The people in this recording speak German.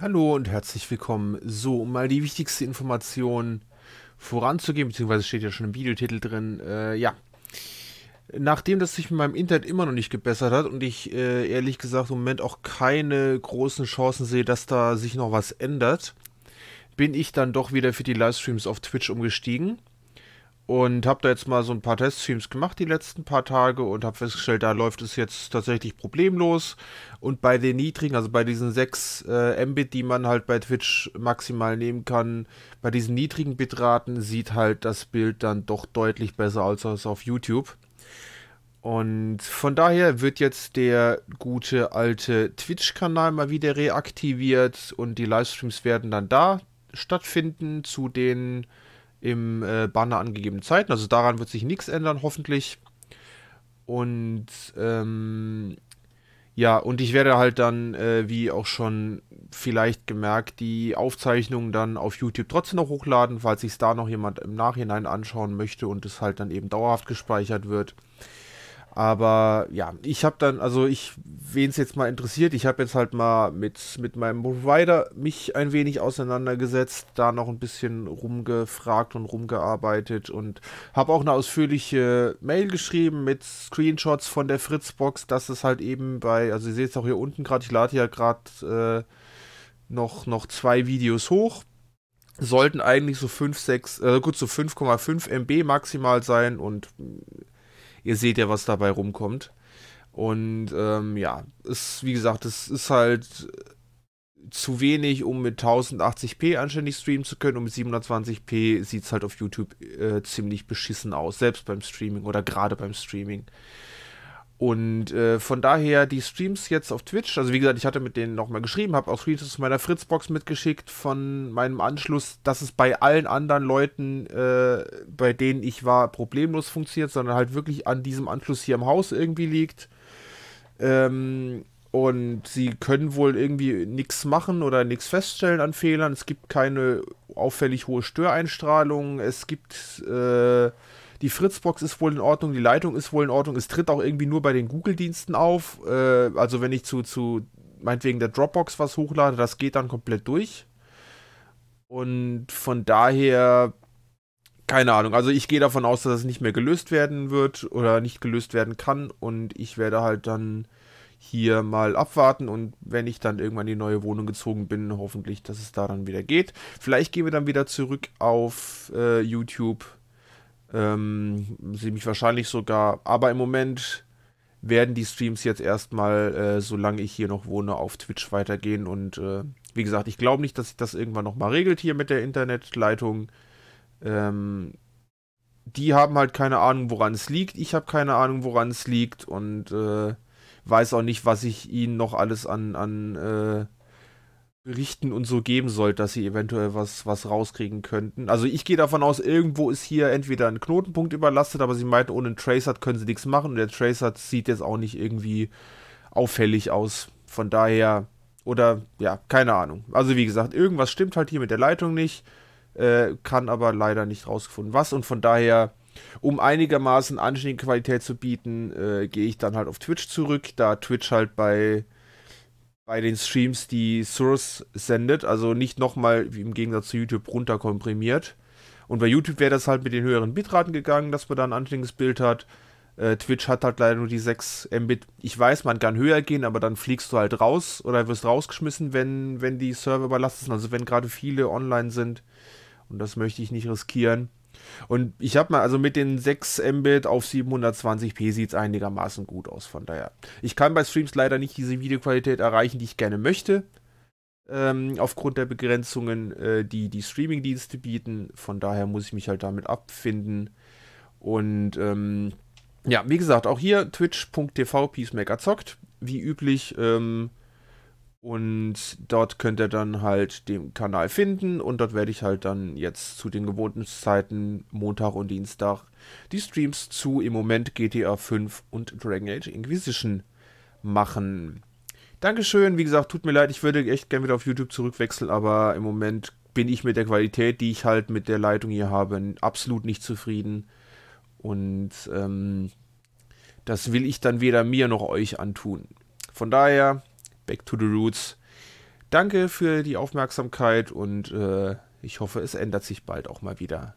Hallo und herzlich willkommen. So, um mal die wichtigste Information voranzugehen, beziehungsweise steht ja schon im Videotitel drin, äh, ja. Nachdem das sich mit meinem Internet immer noch nicht gebessert hat und ich äh, ehrlich gesagt im Moment auch keine großen Chancen sehe, dass da sich noch was ändert, bin ich dann doch wieder für die Livestreams auf Twitch umgestiegen und habe da jetzt mal so ein paar Teststreams gemacht die letzten paar Tage und habe festgestellt, da läuft es jetzt tatsächlich problemlos. Und bei den niedrigen, also bei diesen 6 äh, Mbit, die man halt bei Twitch maximal nehmen kann, bei diesen niedrigen Bitraten sieht halt das Bild dann doch deutlich besser als auf YouTube. Und von daher wird jetzt der gute alte Twitch-Kanal mal wieder reaktiviert und die Livestreams werden dann da stattfinden zu den im äh, Banner angegebenen Zeiten. Also daran wird sich nichts ändern, hoffentlich. Und ähm, ja, und ich werde halt dann, äh, wie auch schon vielleicht gemerkt, die Aufzeichnungen dann auf YouTube trotzdem noch hochladen, falls sich da noch jemand im Nachhinein anschauen möchte und es halt dann eben dauerhaft gespeichert wird. Aber ja, ich habe dann, also ich, wen es jetzt mal interessiert, ich habe jetzt halt mal mit, mit meinem Provider mich ein wenig auseinandergesetzt, da noch ein bisschen rumgefragt und rumgearbeitet und habe auch eine ausführliche Mail geschrieben mit Screenshots von der Fritzbox, dass es halt eben bei, also ihr seht es auch hier unten gerade, ich lade ja gerade äh, noch, noch zwei Videos hoch sollten eigentlich so 5, 6, äh, gut, so 5,5 MB maximal sein und ihr seht ja, was dabei rumkommt. Und ähm, ja, es, wie gesagt, es ist halt äh, zu wenig, um mit 1080p anständig streamen zu können. Und mit 720p sieht es halt auf YouTube äh, ziemlich beschissen aus, selbst beim Streaming oder gerade beim Streaming. Und äh, von daher die Streams jetzt auf Twitch, also wie gesagt, ich hatte mit denen nochmal geschrieben, habe auch Streams aus meiner Fritzbox mitgeschickt von meinem Anschluss, dass es bei allen anderen Leuten, äh, bei denen ich war, problemlos funktioniert, sondern halt wirklich an diesem Anschluss hier im Haus irgendwie liegt. Ähm, und sie können wohl irgendwie nichts machen oder nichts feststellen an Fehlern. Es gibt keine auffällig hohe Störeinstrahlung. Es gibt... Äh, die Fritzbox ist wohl in Ordnung, die Leitung ist wohl in Ordnung. Es tritt auch irgendwie nur bei den Google-Diensten auf. Äh, also wenn ich zu, zu, meinetwegen der Dropbox was hochlade, das geht dann komplett durch. Und von daher, keine Ahnung. Also ich gehe davon aus, dass es das nicht mehr gelöst werden wird oder nicht gelöst werden kann. Und ich werde halt dann hier mal abwarten und wenn ich dann irgendwann in die neue Wohnung gezogen bin, hoffentlich, dass es da dann wieder geht. Vielleicht gehen wir dann wieder zurück auf äh, YouTube ähm, ziemlich wahrscheinlich sogar. Aber im Moment werden die Streams jetzt erstmal, äh, solange ich hier noch wohne, auf Twitch weitergehen. Und äh, wie gesagt, ich glaube nicht, dass sich das irgendwann nochmal regelt hier mit der Internetleitung. Ähm, die haben halt keine Ahnung, woran es liegt. Ich habe keine Ahnung, woran es liegt. Und äh, weiß auch nicht, was ich ihnen noch alles an, an äh, Berichten und so geben soll, dass sie eventuell was, was rauskriegen könnten. Also ich gehe davon aus, irgendwo ist hier entweder ein Knotenpunkt überlastet, aber sie meinten, ohne einen Tracer können sie nichts machen und der Tracer sieht jetzt auch nicht irgendwie auffällig aus. Von daher, oder ja, keine Ahnung. Also wie gesagt, irgendwas stimmt halt hier mit der Leitung nicht, äh, kann aber leider nicht rausgefunden was und von daher, um einigermaßen anständige Qualität zu bieten, äh, gehe ich dann halt auf Twitch zurück, da Twitch halt bei bei den Streams die Source sendet, also nicht nochmal im Gegensatz zu YouTube runterkomprimiert. Und bei YouTube wäre das halt mit den höheren Bitraten gegangen, dass man da ein anständiges Bild hat. Äh, Twitch hat halt leider nur die 6 Mbit. Ich weiß, man kann höher gehen, aber dann fliegst du halt raus oder wirst rausgeschmissen, wenn, wenn die Server überlastet sind, also wenn gerade viele online sind. Und das möchte ich nicht riskieren. Und ich habe mal, also mit den 6 Mbit auf 720p sieht es einigermaßen gut aus, von daher. Ich kann bei Streams leider nicht diese Videoqualität erreichen, die ich gerne möchte, ähm, aufgrund der Begrenzungen, äh, die die Streamingdienste bieten. Von daher muss ich mich halt damit abfinden. Und ähm, ja, wie gesagt, auch hier twitch.tv peacemaker zockt. Wie üblich, ähm, und dort könnt ihr dann halt den Kanal finden und dort werde ich halt dann jetzt zu den gewohnten Zeiten Montag und Dienstag die Streams zu im Moment GTA 5 und Dragon Age Inquisition machen. Dankeschön, wie gesagt, tut mir leid, ich würde echt gerne wieder auf YouTube zurückwechseln, aber im Moment bin ich mit der Qualität, die ich halt mit der Leitung hier habe, absolut nicht zufrieden. Und ähm, das will ich dann weder mir noch euch antun. Von daher, Back to the Roots. Danke für die Aufmerksamkeit und äh, ich hoffe, es ändert sich bald auch mal wieder.